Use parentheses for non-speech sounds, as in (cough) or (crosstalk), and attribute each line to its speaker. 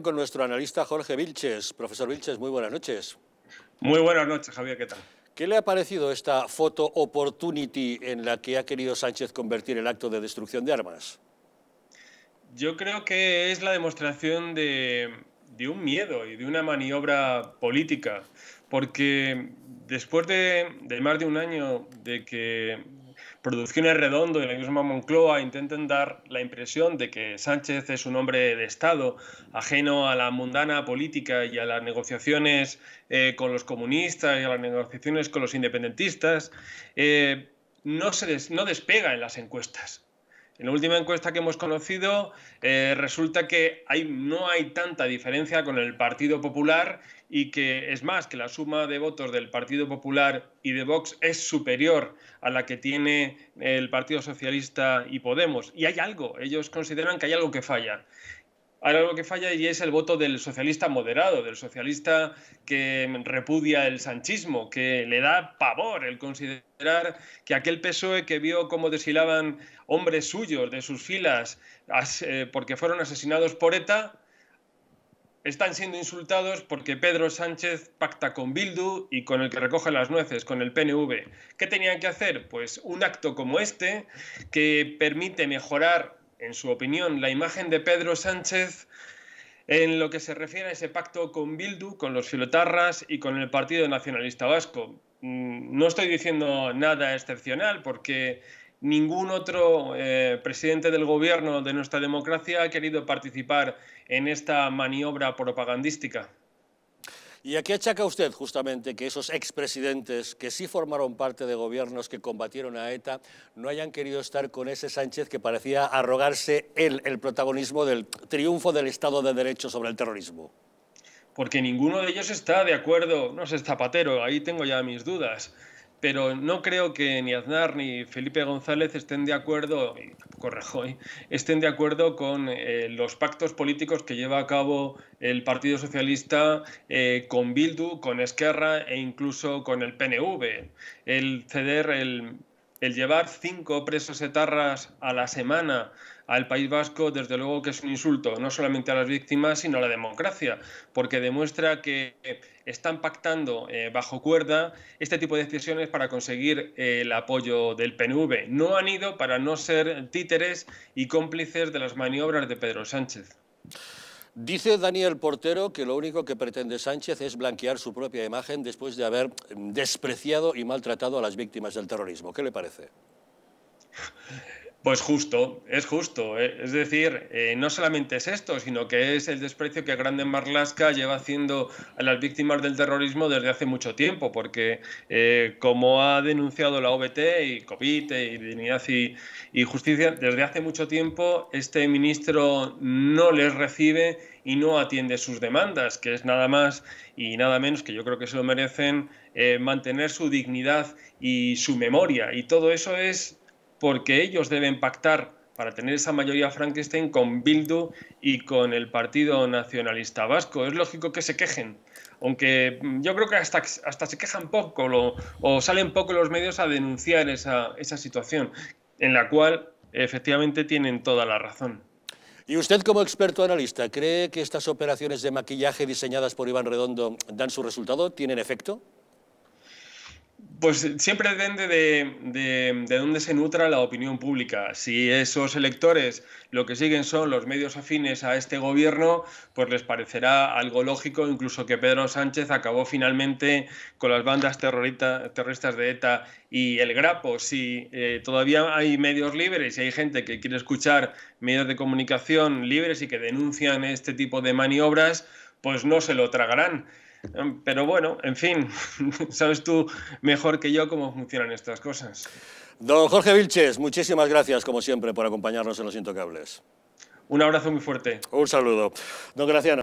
Speaker 1: Con nuestro analista Jorge Vilches. Profesor Vilches, muy buenas noches.
Speaker 2: Muy buenas noches, Javier,
Speaker 1: ¿qué tal? ¿Qué le ha parecido esta foto opportunity en la que ha querido Sánchez convertir el acto de destrucción de armas?
Speaker 2: Yo creo que es la demostración de, un miedo y de una maniobra política, porque después de más de un año de que Producciones Redondo y la misma Moncloa intentan dar la impresión de que Sánchez es un hombre de Estado, ajeno a la mundana política y a las negociaciones eh, con los comunistas y a las negociaciones con los independentistas, eh, no, se no despega en las encuestas. En la última encuesta que hemos conocido, eh, resulta que no hay tanta diferencia con el Partido Popular y que es más que la suma de votos del Partido Popular y de Vox es superior a la que tiene el Partido Socialista y Podemos. Y hay algo, ellos consideran que hay algo que falla. Ahora lo que falla y es el voto del socialista moderado, del socialista que repudia el sanchismo, que le da pavor el considerar que aquel PSOE que vio cómo deshilaban hombres suyos de sus filas eh, porque fueron asesinados por ETA, están siendo insultados porque Pedro Sánchez pacta con Bildu y con el que recoge las nueces, con el PNV. ¿Qué tenían que hacer? Pues un acto como este que permite mejorar en su opinión, la imagen de Pedro Sánchez en lo que se refiere a ese pacto con Bildu, con los filotarras y con el Partido Nacionalista Vasco. Mm, no estoy diciendo nada excepcional porque ningún otro eh, presidente del gobierno de nuestra democracia ha querido participar en esta
Speaker 1: maniobra propagandística. ¿Y a qué achaca usted justamente que esos expresidentes que sí formaron parte de gobiernos que combatieron a ETA no hayan querido estar con ese Sánchez que parecía arrogarse el protagonismo del triunfo del Estado de Derecho sobre el terrorismo?
Speaker 2: Porque ninguno de ellos está de acuerdo, no es Zapatero, ahí tengo ya mis dudas pero no creo que ni Aznar ni Felipe González estén de acuerdo, correjo estén de acuerdo con eh, los pactos políticos que lleva a cabo el Partido Socialista eh, con Bildu, con Esquerra e incluso con el PNV. El ceder el el llevar cinco presos etarras a la semana al País Vasco, desde luego que es un insulto, no solamente a las víctimas, sino a la democracia, porque demuestra que están pactando eh, bajo cuerda este tipo de decisiones para conseguir eh, el apoyo del PNV. No han ido para no ser
Speaker 1: títeres y cómplices de las maniobras de Pedro Sánchez. Dice Daniel Portero que lo único que pretende Sánchez es blanquear su propia imagen después de haber despreciado y maltratado a las víctimas del terrorismo. ¿Qué le parece?
Speaker 2: Pues justo, es justo. Eh. Es decir, eh, no solamente es esto, sino que es el desprecio que Grande Marlaska lleva haciendo a las víctimas del terrorismo desde hace mucho tiempo, porque eh, como ha denunciado la OBT y COVID y Dignidad y, Justicia, desde hace mucho tiempo este ministro no les recibe y no atiende sus demandas, que es nada más y nada menos que yo creo que se lo merecen mantener su dignidad y su memoria. Y todo eso es porque ellos deben pactar para tener esa mayoría Frankenstein con Bildu y con el Partido Nacionalista Vasco. Es lógico que se quejen, aunque yo creo que hasta, hasta se quejan poco o salen poco los medios a denunciar esa, esa situación, en la cual efectivamente tienen toda la razón.
Speaker 1: ¿Y usted como experto analista cree que estas operaciones de maquillaje diseñadas por Iván Redondo dan su resultado? ¿Tienen efecto?
Speaker 2: Pues siempre depende de, dónde se nutra la opinión pública. Si esos electores lo que siguen son los medios afines a este gobierno, pues les parecerá algo lógico, incluso que Pedro Sánchez acabó finalmente con las bandas terroristas de ETA y el Grapo. Si eh, todavía hay medios libres y hay gente que quiere escuchar medios de comunicación libres y que denuncian este tipo de maniobras, pues no se lo tragarán. Em, pero bueno, en fin, (laughs) sabes tú mejor
Speaker 1: que yo cómo funcionan estas cosas. Don Jorge Vilches, muchísimas gracias como siempre por acompañarnos en Los Intocables. Un abrazo muy fuerte. Un saludo. Don